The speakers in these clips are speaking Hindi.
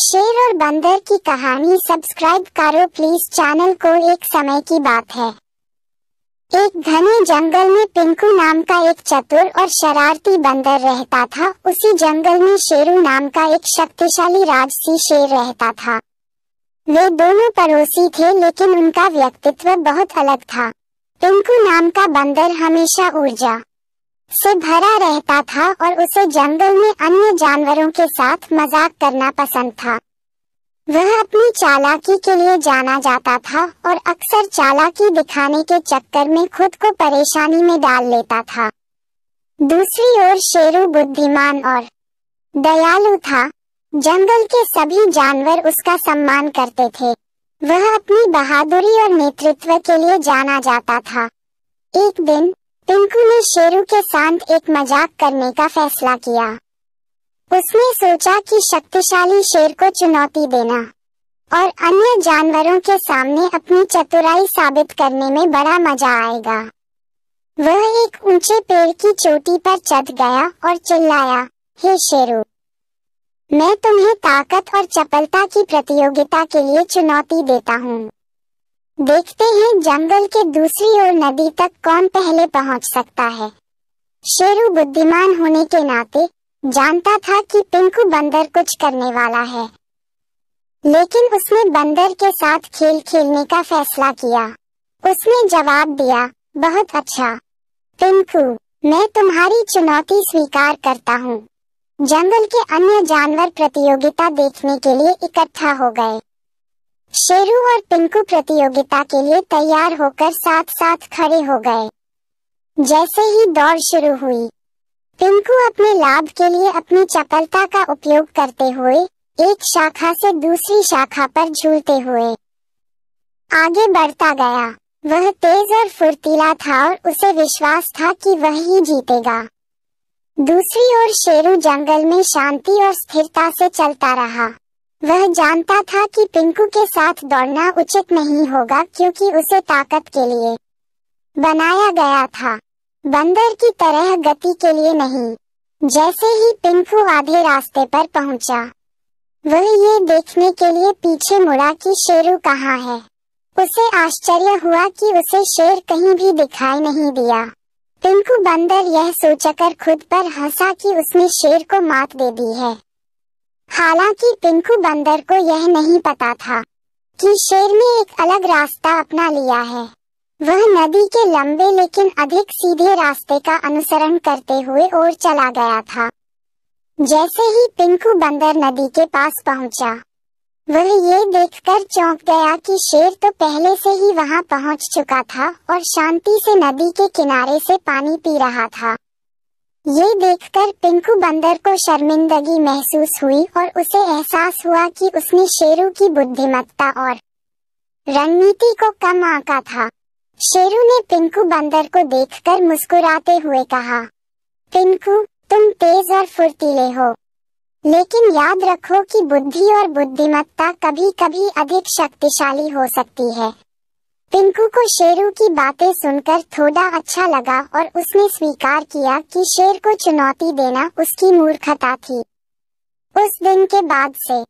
शेर और बंदर की कहानी सब्सक्राइब करो प्लीज चैनल को एक समय की बात है एक घने जंगल में पिंकू नाम का एक चतुर और शरारती बंदर रहता था उसी जंगल में शेरू नाम का एक शक्तिशाली राजसी शेर रहता था वे दोनों पड़ोसी थे लेकिन उनका व्यक्तित्व बहुत अलग था पिंकू नाम का बंदर हमेशा ऊर्जा से भरा रहता था और उसे जंगल में अन्य जानवरों के साथ मजाक करना पसंद था वह अपनी चालाकी के लिए जाना जाता था और अक्सर चालाकी दिखाने के चक्कर में खुद को परेशानी में डाल लेता था दूसरी ओर शेरू बुद्धिमान और दयालु था जंगल के सभी जानवर उसका सम्मान करते थे वह अपनी बहादुरी और नेतृत्व के लिए जाना जाता था एक दिन टिंकू ने शेरू के साथ एक मजाक करने का फैसला किया उसने सोचा कि शक्तिशाली शेर को चुनौती देना और अन्य जानवरों के सामने अपनी चतुराई साबित करने में बड़ा मजा आएगा वह एक ऊंचे पेड़ की चोटी पर चढ़ गया और चिल्लाया हे शेरू मैं तुम्हें ताकत और चपलता की प्रतियोगिता के लिए चुनौती देता हूँ देखते हैं जंगल के दूसरी ओर नदी तक कौन पहले पहुंच सकता है शेरू बुद्धिमान होने के नाते जानता था कि पिंकू बंदर कुछ करने वाला है लेकिन उसने बंदर के साथ खेल खेलने का फैसला किया उसने जवाब दिया बहुत अच्छा पिंकू मैं तुम्हारी चुनौती स्वीकार करता हूँ जंगल के अन्य जानवर प्रतियोगिता देखने के लिए इकट्ठा हो गए शेरू और पिंकू प्रतियोगिता के लिए तैयार होकर साथ साथ खड़े हो गए जैसे ही दौड़ शुरू हुई पिंकू अपने लाभ के लिए अपनी चपलता का उपयोग करते हुए एक शाखा से दूसरी शाखा पर झूलते हुए आगे बढ़ता गया वह तेज और फुर्तीला था और उसे विश्वास था कि वह ही जीतेगा दूसरी ओर शेरू जंगल में शांति और स्थिरता से चलता रहा वह जानता था कि पिंकू के साथ दौड़ना उचित नहीं होगा क्योंकि उसे ताकत के लिए बनाया गया था बंदर की तरह गति के लिए नहीं जैसे ही पिंकू आधे रास्ते पर पहुंचा, वह ये देखने के लिए पीछे मुड़ा कि शेरू कहाँ है उसे आश्चर्य हुआ कि उसे शेर कहीं भी दिखाई नहीं दिया पिंकू बंदर यह सोचकर खुद पर हंसा कि उसने शेर को मात दे दी है हालांकि पिंकू बंदर को यह नहीं पता था कि शेर ने एक अलग रास्ता अपना लिया है वह नदी के लंबे लेकिन अधिक सीधे रास्ते का अनुसरण करते हुए और चला गया था जैसे ही पिंकू बंदर नदी के पास पहुंचा, वह ये देखकर चौंक गया कि शेर तो पहले से ही वहां पहुंच चुका था और शांति से नदी के किनारे से पानी पी रहा था ये देखकर पिंकू बंदर को शर्मिंदगी महसूस हुई और उसे एहसास हुआ कि उसने शेरू की बुद्धिमत्ता और रणनीति को कम आका था शेरू ने पिंकू बंदर को देखकर मुस्कुराते हुए कहा पिंकू तुम तेज और फुर्तीले हो लेकिन याद रखो कि बुद्धि और बुद्धिमत्ता कभी कभी अधिक शक्तिशाली हो सकती है पिंकू को शेरू की बातें सुनकर थोड़ा अच्छा लगा और उसने स्वीकार किया कि शेर को चुनौती देना उसकी मूर्खता थी उस दिन के बाद से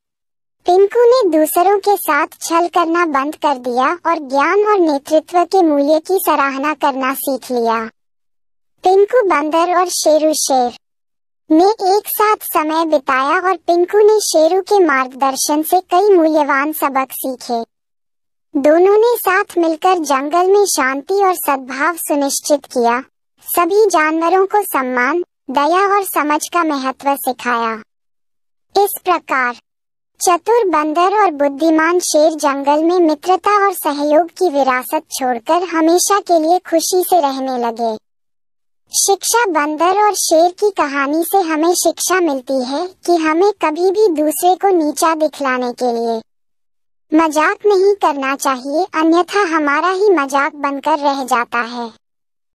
पिंकू ने दूसरों के साथ छल करना बंद कर दिया और ज्ञान और नेतृत्व के मूल्य की सराहना करना सीख लिया पिंकू बंदर और शेरू शेर ने एक साथ समय बिताया और पिंकू ने शेरू के मार्गदर्शन से कई मूल्यवान सबक सीखे दोनों ने साथ मिलकर जंगल में शांति और सद्भाव सुनिश्चित किया सभी जानवरों को सम्मान दया और समझ का महत्व सिखाया इस प्रकार चतुर बंदर और बुद्धिमान शेर जंगल में मित्रता और सहयोग की विरासत छोड़कर हमेशा के लिए खुशी से रहने लगे शिक्षा बंदर और शेर की कहानी से हमें शिक्षा मिलती है कि हमें कभी भी दूसरे को नीचा दिखलाने के लिए मजाक नहीं करना चाहिए अन्यथा हमारा ही मजाक बनकर रह जाता है